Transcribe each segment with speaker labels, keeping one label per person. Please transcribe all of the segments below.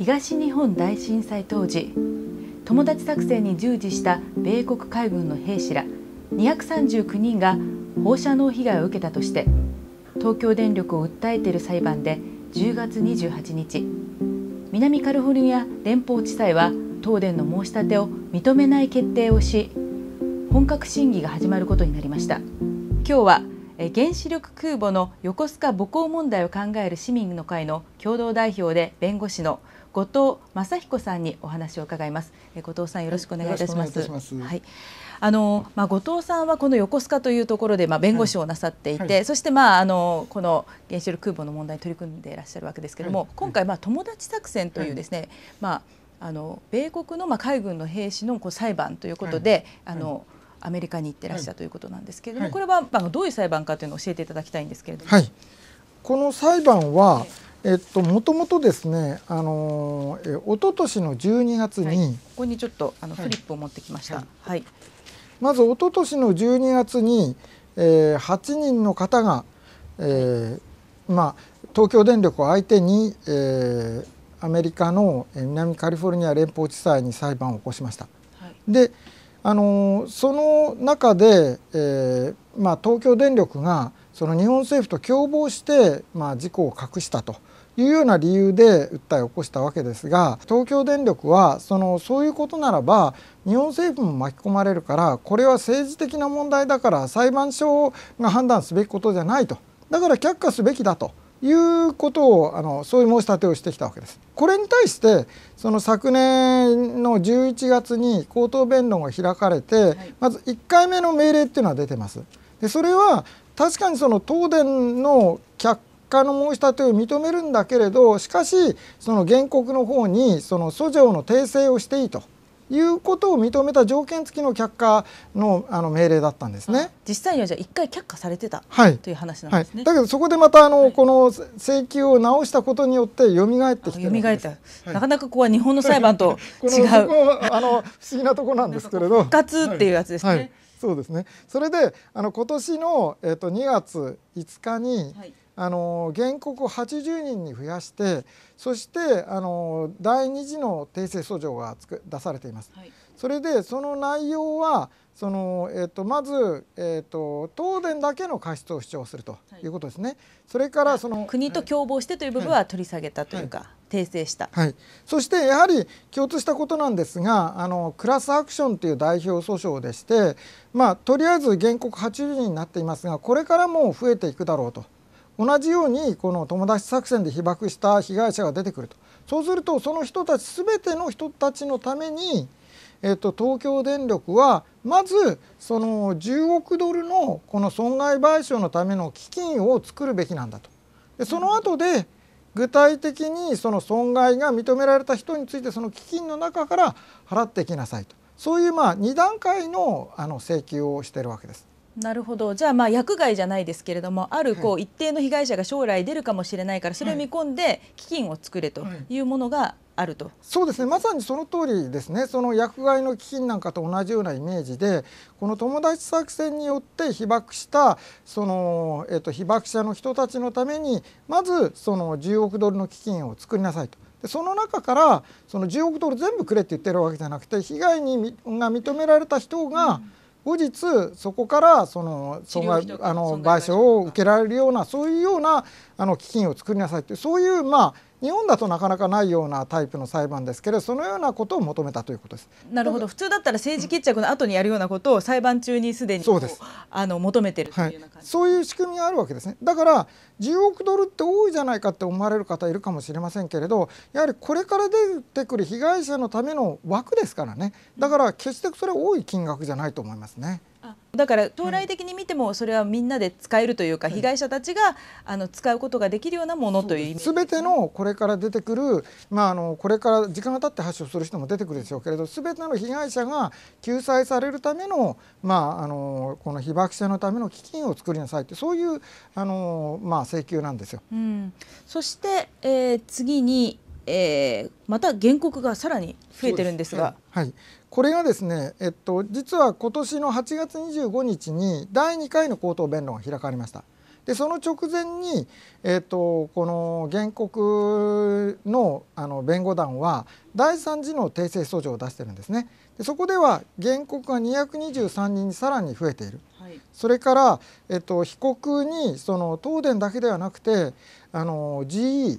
Speaker 1: 東日本大震災当時友達作戦に従事した米国海軍の兵士ら239人が放射能被害を受けたとして東京電力を訴えている裁判で10月28日南カリフォルニア連邦地裁は東電の申し立てを認めない決定をし本格審議が始まることになりました今日は原子力空母の横須賀母港問題を考える市民の会の共同代表で弁護士の後藤正彦さんにお話を伺います。え後藤さんよろしくお願いいたします。いいはい。あのまあ後藤さんはこの横須賀というところでまあ弁護士をなさっていて、はいはい、そしてまああのこの原子力空母の問題に取り組んでいらっしゃるわけですけれども、はい、今回まあ友達作戦というですね、まああの米国のまあ海軍の兵士のこう裁判ということで、あの。アメリカに行ってらっしゃるということなんですけれども、これは、まあ、どういう裁判かというのを教えていただきたいんですけれども。
Speaker 2: この裁判は、えっと、もともとですね、あのえ、一昨年の12月に、はい、こ
Speaker 1: こにちょっと、あの、フリップを持ってきました。はい。
Speaker 2: はい、まず、一昨年の12月に、えー、8人の方が、えー、まあ、東京電力を相手に、えー、アメリカの南カリフォルニア連邦地裁に裁判を起こしました。はい、で、あのその中で、えー、まあ、東京電力がその日本政府と共謀して、まあ、事故を隠したと。いうような理由で訴えを起こしたわけですが東京電力はそのそういうことならば日本政府も巻き込まれるからこれは政治的な問題だから裁判所が判断すべきことじゃないとだから却下すべきだと。いうことをあのそういう申し立てをしてきたわけです。これに対してその昨年の11月に口頭弁論が開かれて、はい、まず1回目の命令っていうのは出てます。でそれは確かにその東電の却家の申し立てを認めるんだけれどしかしその原告の方にその訴状の訂正をしていいと。いうことを認めた条件付きの却下のあの命令だったんですね。
Speaker 1: 実際にはじゃあ一回却下されてた、はい、という話なんですね。はい、
Speaker 2: だけどそこでまたあの、はい、この請求を直したことによって蘇ってきてるんです。蘇った。なかなかここは日本の裁判と 違う。あの不思議なところなんですけれど。復活っていうやつですね。そうですね。それであの今年のえっ、ー、と2月5日に、はいあの原告を80人に増やしてそしてあの第2次の訂正訴状が出されています。はい、それでその内容はその、えー、とまず、えーと、東電だけの過失を主張するということですね、はい、それからその国と共謀してという部分は取り下げたというか、はい、訂正した、はい、そしてやはり共通したことなんですがあのクラスアクションという代表訴訟でして、まあ、とりあえず原告80人になっていますがこれからも増えていくだろうと同じようにこの友達作戦で被爆した被害者が出てくるとそうするとその人たち全ての人たちのために、えっと、東京電力はまずその10億ドルのこの損害賠償のための基金を作るべきなんだと。でその後で具体的にその損害が認められた人についてその基金の中から払ってきなさいとそういうまあ2段階のあの請求をしてるわけです。
Speaker 1: なるほどじゃあまあ薬害じゃないですけれどもあるこう一定の被害者が将来出るかもしれないからそれを見込んで基金を作れというものが
Speaker 2: あると、はいはい、そうですねまさにその通りですねその薬害の基金なんかと同じようなイメージでこの友達作戦によって被爆したその、えー、と被爆者の人たちのためにまずその10億ドルの基金を作りなさいと。でその中からその10億ドル全部くれって言ってるわけじゃなくて被害にが認められた人が、うん後日そこからその損害あの賠償を受けられるようなそういうようなあの基金を作りなさいってそういうまあ日本だとなかなかないようなタイプの裁判ですけどそのようなことを求めたということです
Speaker 1: なるほど普通だったら政治決着の後にやるようなことを裁判中にすでにそうですあの求めてる
Speaker 2: という、はい、そういう仕組みがあるわけですねだから10億ドルって多いじゃないかって思われる方いるかもしれませんけれどやはりこれから出てくる被害者のための枠ですからねだから決してそれは多い金額じゃないと思いますね。
Speaker 1: だから将来的に見てもそれはみんなで使えるというか、被害者たちがあの使うことができるようなものという意
Speaker 2: 味てのこれから出てくる、まあ、あのこれから時間が経って発症する人も出てくるでしょうけれどすべての被害者が救済されるための,、まあ、あのこの被爆者のための基金を作りなさいってそういうあの、まあ、請求なんですよ。う
Speaker 1: ん、そして、えー、次にえー、また原告がさらに
Speaker 2: 増えてるんですが。すはい、はい、これがですね、えっと、実は今年の8月25日に第2回の口頭弁論が開かれました。でその直前に、えっと、この原告のあの弁護団は第3次の訂正訴状を出してるんですね。でそこでは原告が223人にさらに増えている、はい、それから、えっと、と被告にその東電だけではなくてあの GE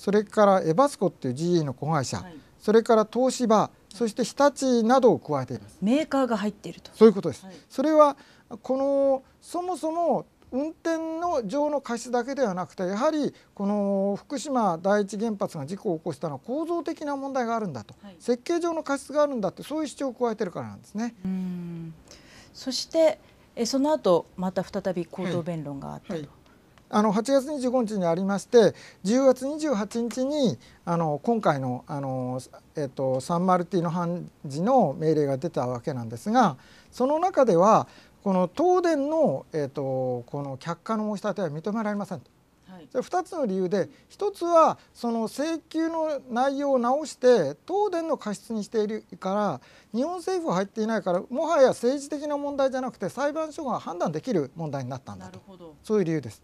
Speaker 2: それからエバスコっていう GE の子会社、はい、それから東芝そして日立などを加えていますメーカーが入っているとそういうことです、はい、それはこのそもそも運転の上の過失だけではなくてやはりこの福島第一原発が事故を起こしたのは構造的な問題があるんだと、はい、設計上の過失があるんだってそういう主張を加えてるからなんですね。そしてえその後また
Speaker 1: 再び行動弁論があったと、はいはい、
Speaker 2: あの8月25日にありまして10月28日にあの今回のあの、えっと、サンマルティの判事の命令が出たわけなんですがその中ではこの東電の,、えっと、この却下の申し立ては認められませんと。2つの理由で1つはその請求の内容を直して東電の過失にしているから日本政府は入っていないからもはや政治的な問題じゃなくて裁判所が判断できる問題になったんだとそういう理由です。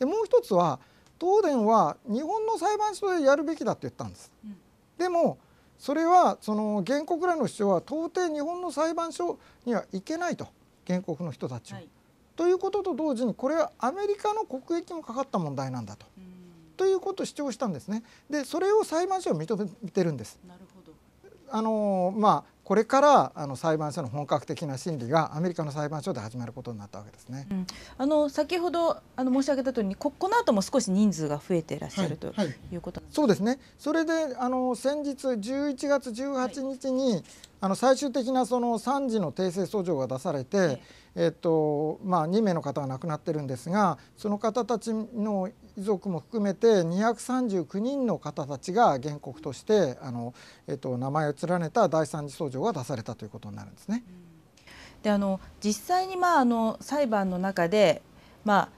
Speaker 2: でもう一つは東電は日本の裁判所でやるべきだって言ったんです。うん、でもそれはその原告らの主張は到底日本の裁判所には行けないと原告の人たちは。はい、ということと同時にこれはアメリカの国益もかかった問題なんだと。ということを主張したんですね。でそれを裁判所は認めてるんです。あのまあこれからあの裁判所の本格的な審理がアメリカの裁判所で始まることになったわけですね。うん、あ
Speaker 1: の先ほどあの申し上げた通りここの後も少し人数が増えていらっしゃる、はい、と
Speaker 2: いうこと、はい、そうですね。それであの先日11月18日に、はい、あの最終的なその3次の訂正訴状が出されて。えっとまあ、2名の方が亡くなってるんですがその方たちの遺族も含めて239人の方たちが原告としてあの、えっと、名前を連ねた第三次訴状が出されたということになるんですね。
Speaker 1: であの実際に、まあ、あの裁判の中で、まあ、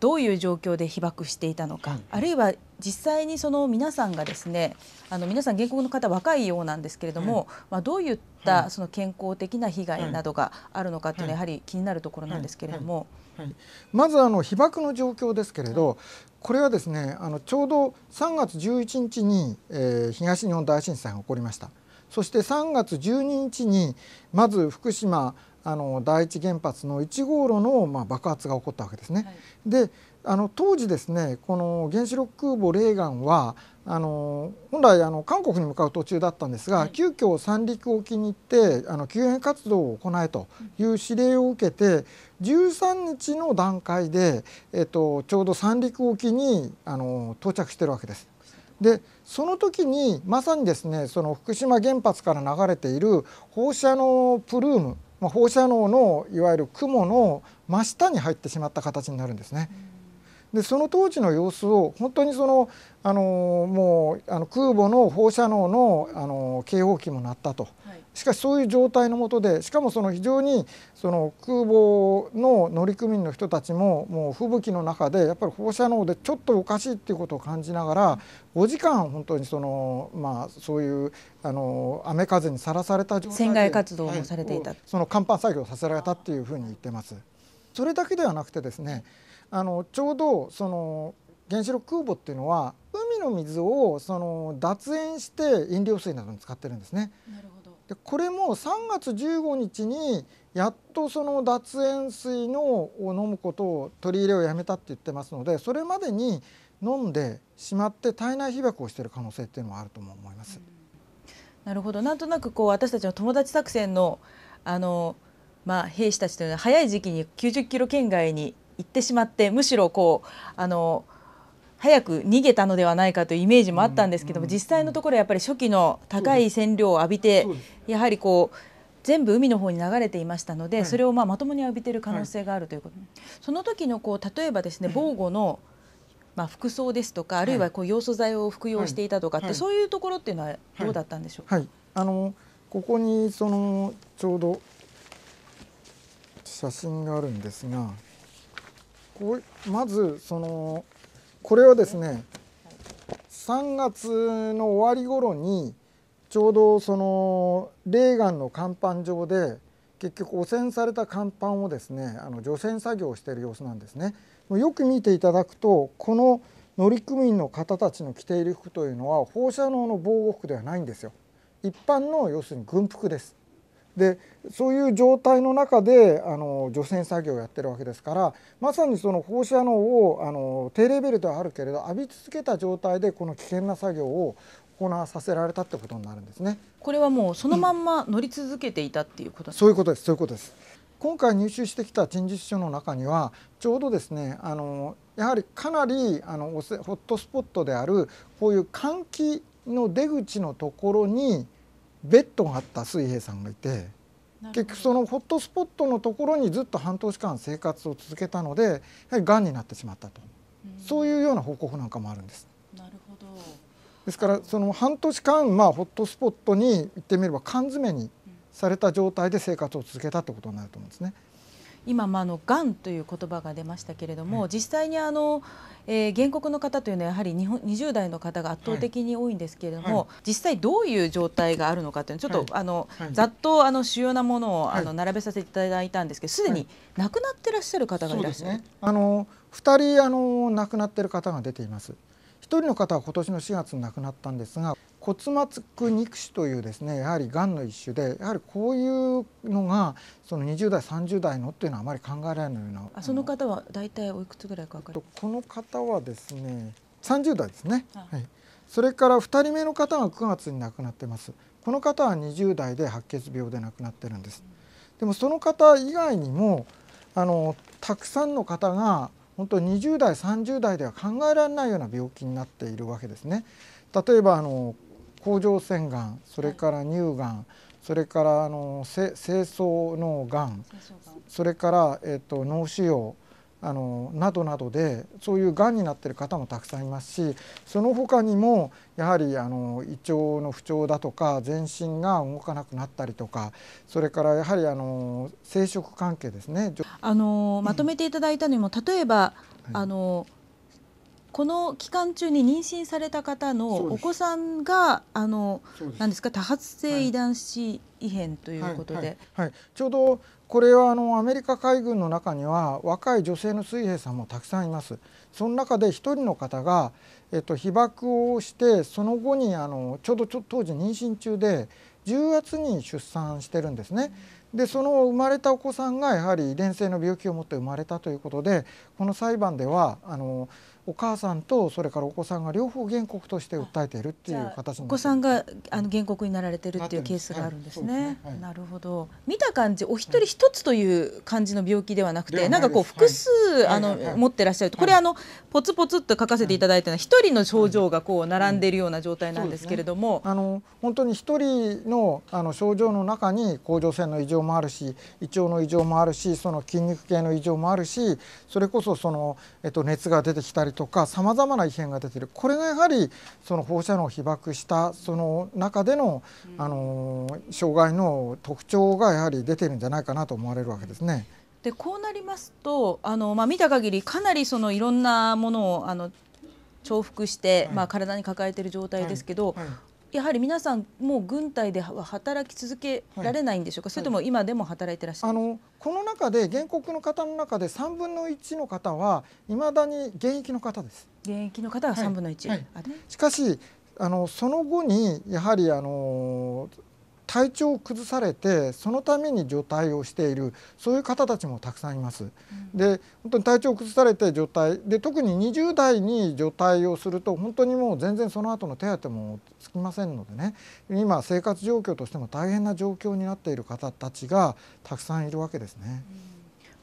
Speaker 1: どういう状況で被爆していたのか、はい、あるいは実際にその皆さんがですねあの皆さん原告の方若いようなんですけれども、うん、まあ、どういったその健康的な被害などがあるのかというのはやはり気になるところなんですけれども。
Speaker 2: はい、まずあの被爆の状況ですけれど、はい、これはですねあのちょうど3月11日に、えー、東日本大震災が起こりましたそして3月12日にまず福島あの第一原発の1号炉の、まあ、爆発が起こったわけですね。はい、であの当時ですねこの原子力空母レーガンはあの本来あの韓国に向かう途中だったんですが、はい、急遽三陸沖に行ってあの救援活動を行えという指令を受けて13日の段階で、えっと、ちょうど三陸沖にあの到着してるわけです。でその時にまさにですねその福島原発から流れている放射能プルーム、まあ、放射能のいわゆる雲の真下に入ってしまった形になるんですね。うんでその当時の様子を本当にそのあのもうあの空母の放射能のあの警報器も鳴ったと、はい、しかしそういう状態のもとでしかもその非常にその空母の乗組員の人たちももう吹雪の中でやっぱり放射能でちょっとおかしいっていうことを感じながら5時間本当にその、まあ、そういうあの雨風にさらされた状態で船外活動もされていた、はい、その甲板作業させられたっていうふうに言ってます。それだけではなくてですね、あのちょうどその原子力空母っていうのは海の水をその脱塩して飲料水などに使ってるんですね。なるほどでこれも3月15日にやっとその脱塩水のを飲むことを取り入れをやめたって言ってますのでそれまでに飲んでしまって体内被曝をしている可能性っていうのはあるとも思います。
Speaker 1: なるほどなんとなくこう私たちの友達作戦のあのまあ、兵士たちというのは早い時期に90キロ圏外に行ってしまってむしろこうあの早く逃げたのではないかというイメージもあったんですけども、実際のところやっぱり初期の高い線量を浴びてやはりこう全部海の方に流れていましたので、それをまあまともに浴びてる可能性があるということ、その時のこう例えばですね防護の、まあ、服装ですとかあるいはこう要素剤を服用していたとかって、そういうところっていうのはどうだった
Speaker 2: んでしょうか、はいはい、あのここにそのちょうど写真があるんですがこまずそのこれはですね3月の終わり頃にちょうどそのレーガンの甲板上で結局汚染された甲板をですねあの除染作業をしている様子なんですね。よく見ていただくとこの乗組員の方たちの着ている服というのは放射能の防護服ではないんですよ。一般の要するに軍服です。でそういう状態の中であの除染作業をやってるわけですからまさにその放射能をあの低レベルではあるけれど浴び続けた状態でこの危険な作業を行わさせられたってことになるんですね。
Speaker 1: これはもうそのまんま乗り続けていたっていうこと、うん、そういうこ
Speaker 2: とですそういうことです。今回入手してきた陳述書の中にはちょうどですねあのやはりかなりあのホットスポットであるこういう換気の出口のところにベッドがあった水平さんがいて結局そのホットスポットのところにずっと半年間生活を続けたのでやはりがんになってしまったと、うそういうような報告なんかもあるんです。なるほどですからその半年間、まあ、ホットスポットに行ってみれば缶詰にされた状態で生活を続けたってことになると思うんですね。
Speaker 1: 今、まあ、のがんという言葉が出ましたけれども、はい、実際にあの、えー、原告の方というのはやはり日本20代の方が圧倒的に多いんですけれども、はい、実際どういう状態があるのかというのちょっと、はい、あの、ざっとあの主要なものをあの並べさせていただいたんですけどすでに亡くなってらっしゃる方がいらっしゃ
Speaker 2: る。ね、あの2人あの亡くなっている方が出ています。人の方は今年の4月亡くなったんですが骨膜肉腫というですねやはりがんの一種でやはりこういうのがその20代30代のっていうのはあまり考えられないようなあその
Speaker 1: 方は大体おいくつぐらいかか
Speaker 2: るこの方はですね30代ですねはいそれから2人目の方が9月に亡くなってますこの方は20代で白血病で亡くなってるんですでもその方以外にもあのたくさんの方が本当20代30代では考えられないような病気になっているわけですね。例えばあの甲状腺がんそれから乳がんそれからあの精巣のがんそれから、えっと、脳腫瘍あのなどなどでそういうがんになってる方もたくさんいますしその他にもやはりあの胃腸の不調だとか全身が動かなくなったりとかそれからやはりあの生殖関係ですね
Speaker 1: あのまとめていただいたのにも例えば、はい、あのこの期間中に妊娠された方のお子さんがあの何ですか多発性遺伝子異変
Speaker 2: ということで、ちょうどこれはあのアメリカ海軍の中には若い女性の水兵さんもたくさんいます。その中で1人の方が、えっと、被爆をしてその後にあのちょうど当時妊娠中で10月に出産してるんですね。でその生まれたお子さんがやはり遺伝性の病気を持って生まれたということでこの裁判ではあのお母さんとそれからお子さんが両方原告として訴えているっていう形お子さ
Speaker 1: んがあの原告になられてるっていうケースがあるんですね。な、ねはい、るほど。見た感じお一人一つという感じの病気ではなくて、はい、なんかこう複数、はい、あの、持ってらっしゃるとこれあのポツポツと書かせていただいたのは一人の症状がこう並んでいるような状態なんですけれど
Speaker 2: も、ね、あの本当に一人のあの症状の中に甲状腺の異常もあるし胃腸の異常もあるしその筋肉系の異常もあるしそれこそそのえっと熱が出てきたりりとかさまざまな異変が出てるこれがやはりその放射能を被爆したその中での,、あの障害の特徴がやはり出てるんじゃないかなと思われるわけですね。
Speaker 1: でこうなりますとあの、まあ、見た限りかなりそのいろんなものをあの重複して、まあ、体に抱えている状態ですけど、やはり皆さん、もう軍隊では働き続けられないんでしょうか、はい、それとも今でも働いてらっし
Speaker 2: ゃるあのこの中で、原告の方の中で、3分の1の方は、いまだに現役の方です。現役の方は3分の1、はしかしあのその後にやはりあの体調を崩されてそのために除隊をしているそういう方たちもたくさんいます。で本当に体調を崩されて除隊で特に20代に除隊をすると本当にもう全然その後の手当もつきませんのでね今生活状況としても大変な状況になっている方たちがたくさんいるわけですね。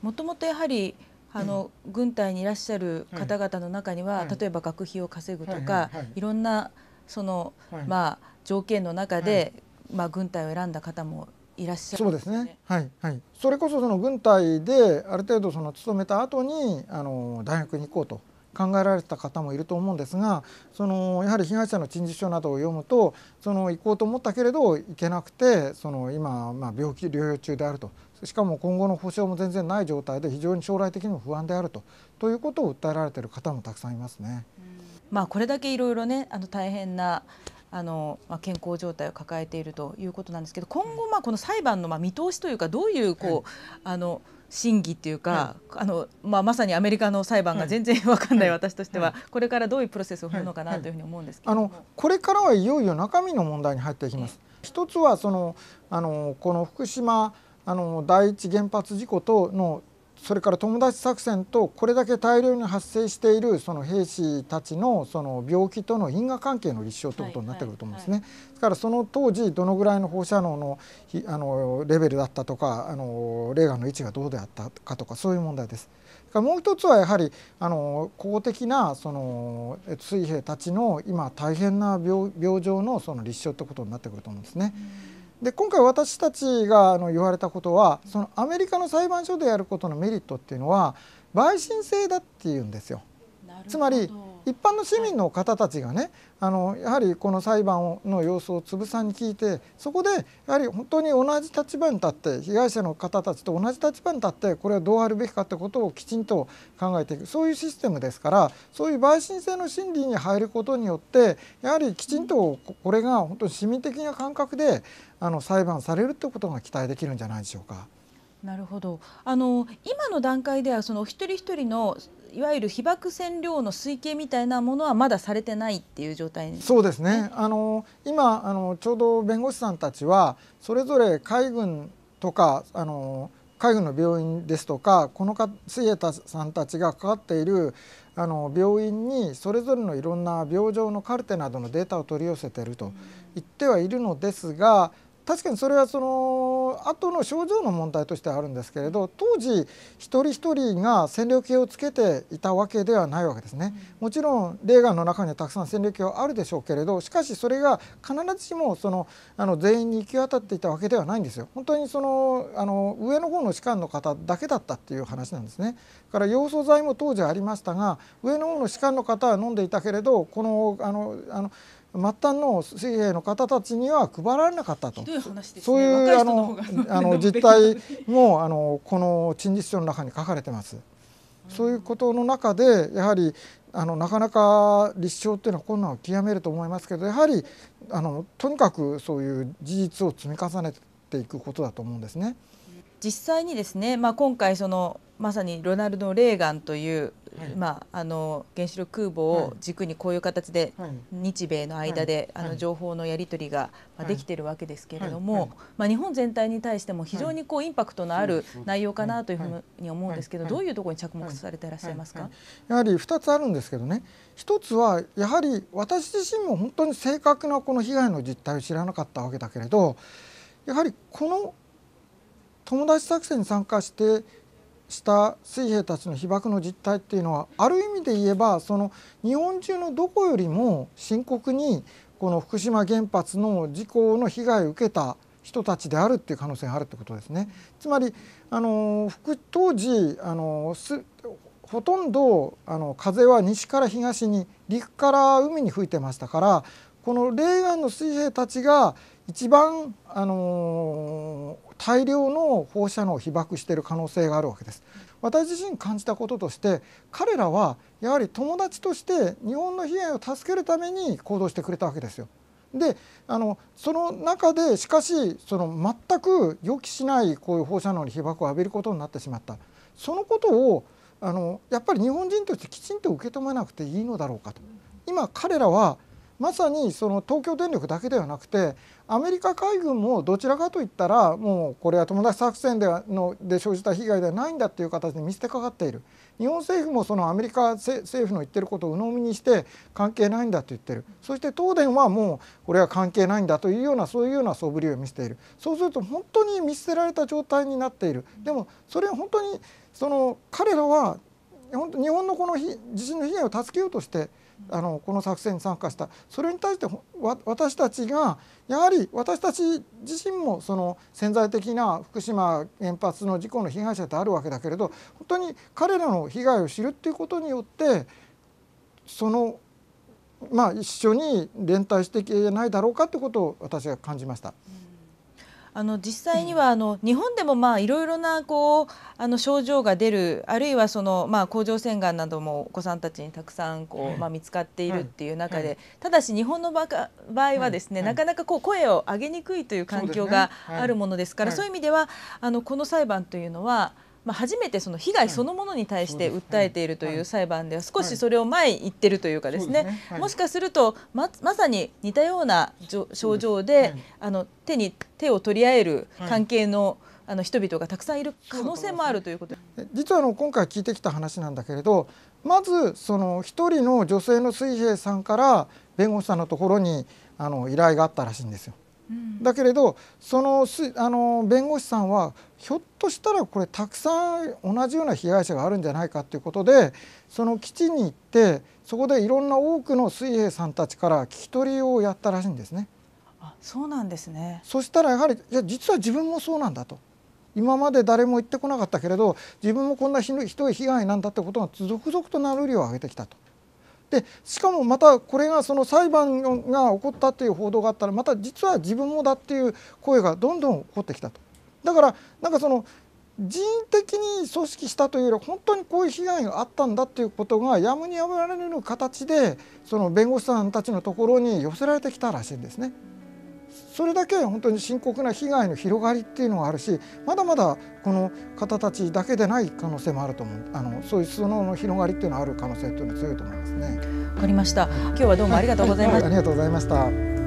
Speaker 1: もともとやはりあの、軍隊にいらっしゃる方々の中には、はい、例えば学費を稼ぐとか、はいはい、いろんなその、まあ条件の中でまあ、軍隊を選んだ方も
Speaker 2: いらっしゃる、ね、そうですね、はいはい、それこそその軍隊である程度その勤めた後にあの大学に行こうと考えられた方もいると思うんですがそのやはり被害者の陳述書などを読むとその行こうと思ったけれど行けなくてその今、まあ、病気療養中であるとしかも今後の保障も全然ない状態で非常に将来的にも不安であるとということを訴えられている方もたくさんいますね。
Speaker 1: まあ、これだけいろいろねあの大変なあの、まあ、健康状態を抱えているということなんですけど今後、まあ、この裁判のまあ見通しというかどういうこう、あの審議っていうか、あのまあ、まさにアメリカの裁判が全然分かんない私としては、これからどういうプロセスを踏むのかなというふうに思うんですけ
Speaker 2: ど、あのこれからはいよいよ中身の問題に入っていきます。一つはそのあのこの福島あの第一原発事故とのそれから友達作戦とこれだけ大量に発生しているその兵士たちのその病気との因果関係の立証ということになってくると思うんですね。はいはいはい、ですからその当時どのぐらいの放射能のあのレベルだったとかあのレーガンの位置がどうであったかとかそういう問題です。もう一つはやはりあの公的なその水兵たちの今大変な病病状のその立証ということになってくると思うんですね。うんで今回私たちがあの言われたことはそのアメリカの裁判所でやることのメリットっていうのは陪審制だっていうんですよ。つまり一般の市民の方たちがねあのやはりこの裁判の様子をつぶさに聞いてそこでやはり本当に同じ立場に立って被害者の方たちと同じ立場に立ってこれはどうあるべきかってことをきちんと考えていくそういうシステムですからそういう陪審制の審理に入ることによってやはりきちんとこれが本当に市民的な感覚であの裁判されるってことが期待できるんじゃないでしょうか。
Speaker 1: なるほどあの今の段階ではその一人一人のいわゆる被爆線量の推計みたいなものはまだされてないっていう状態、
Speaker 2: ね、そうですねあの今あのちょうど弁護士さんたちはそれぞれ海軍とかあの海軍の病院ですとかこのか水泳さんたちが関わっているあの病院にそれぞれのいろんな病状のカルテなどのデータを取り寄せていると言ってはいるのですが確かにそれはその後の症状の問題としてあるんですけれど当時一人一人が線量計をつけていたわけではないわけですね。もちろんレーガンの中にはたくさん線量計はあるでしょうけれどしかしそれが必ずしもそのあの全員に行き渡っていたわけではないんですよ。本当にそのあの上の方の士官の方だけだったっていう話なんですね。から要素剤も当時ありましたが上の方の士官の方は飲んでいたけれどこのあのあの末端の水兵の方たちには配られなかったと、ね、
Speaker 1: そういうあのあの 実態
Speaker 2: もあのこの陳述書の中に書かれてます。そういうことの中でやはりあのなかなか立証っていうのは困難を極めると思いますけどやはりあのとにかくそういう事実を積み重ねていくことだと思うんですね。
Speaker 1: 実際にですね、まあ、今回そのまさにロナルド・レーガンというまあ、あの原子力空母を軸にこういう形で日米の間で、あの情報のやり取りがまできているわけですけれども、まあ、日本全体に対しても非常にこうインパクトのある内容かなというふうに思うんですけどどういうところに着目さ
Speaker 2: れていらっしゃいますか、やはり2つあるんですけどね1つはやはり私自身も本当に正確なこの被害の実態を知らなかったわけだけれどやはりこの友達作戦に参加してした水兵たちの被爆の実態っていうのはある意味で言えばその日本中のどこよりも深刻にこの福島原発の事故の被害を受けた人たちであるっていう可能性があるってことですね。つまりあの当時あのほとんどあの風は西から東に陸から海に吹いてましたからこのレーガンの水兵たちが一番あのー大量の放射能を被爆している可能性があるわけです。私自身感じたこととして彼らはやはり友達として日本の被害を助けるために行動してくれたわけですよ。であのその中でしかしその全く予期しないこういう放射能に被爆を浴びることになってしまったそのことをあのやっぱり日本人としてきちんと受け止めなくていいのだろうかと今彼らはまさにその東京電力だけではなくてアメリカ海軍もどちらかといったらもうこれは友達作戦ではので生じた被害ではないんだという形で見捨てかかっている日本政府もそのアメリカ政府の言ってることを鵜呑みにして関係ないんだと言ってるそして東電はもうこれは関係ないんだというようなそういうような素振りを見せているそうすると本当に見捨てられた状態になっているでもそれは本当にその彼らは本当日本のこの地震の被害を助けようとしてあのこの作戦に参加したそれに対して私たちがやはり私たち自身もその潜在的な福島原発の事故の被害者ってあるわけだけれど本当に彼らの被害を知るっていうことによってそのまあ一緒に連帯していけないだろうかってことを私は感じました。うん
Speaker 1: あの実際にはあの日本でもまあいろいろなこうあの症状が出るあるいはそのまあ甲状腺がんなどもお子さんたちにたくさんこうまあ見つかっているっていう中でただし日本の場合はですねなかなかこう声を上げにくいという環境があるものですからそういう意味ではあのこの裁判というのはまあ、初めてその被害そのものに対して訴えているという裁判では少しそれを前に言ってるというかですね、もしかするとままさに似たような症状で、あの手に手を取り合える関係の、あの人々がたくさんいる可能性もあるということ、
Speaker 2: ね、実はあの今回聞いてきた話なんだけれどまずその一人の女性の水兵さんから弁護士さんのところにあの依頼があったらしいんですよ。だけれどそのあの弁護士さんはひょっとしたらこれたくさん同じような被害者があるんじゃないかということでその基地に行ってそこでいろんな多くの水兵さんたちから聞き取りをやったらしいんですね。
Speaker 1: あそうなんですね
Speaker 2: そしたらやはりいや実は自分もそうなんだと今まで誰も言ってこなかったけれど自分もこんなひどい被害なんだってことが続々と名乗りを上げてきたと。でしかもまたこれがその裁判が起こったという報道があったらまた実は自分もだっていう声がどんどん起こってきたと。だからなんかその人為的に組織したというより本当にこういう被害があったんだということがやむにやむられる形でその弁護士さんたちのところに寄せられてきたらしいんですね。それだけ本当に深刻な被害の広がりっていうのはあるしまだまだこの方たちだけでない可能性もあると思うあのそういうそのの広がりっていうのはある可能性というのは強いと思いますね。わかりました今日はどうもありがとうございました、はいはい、ありがとうございました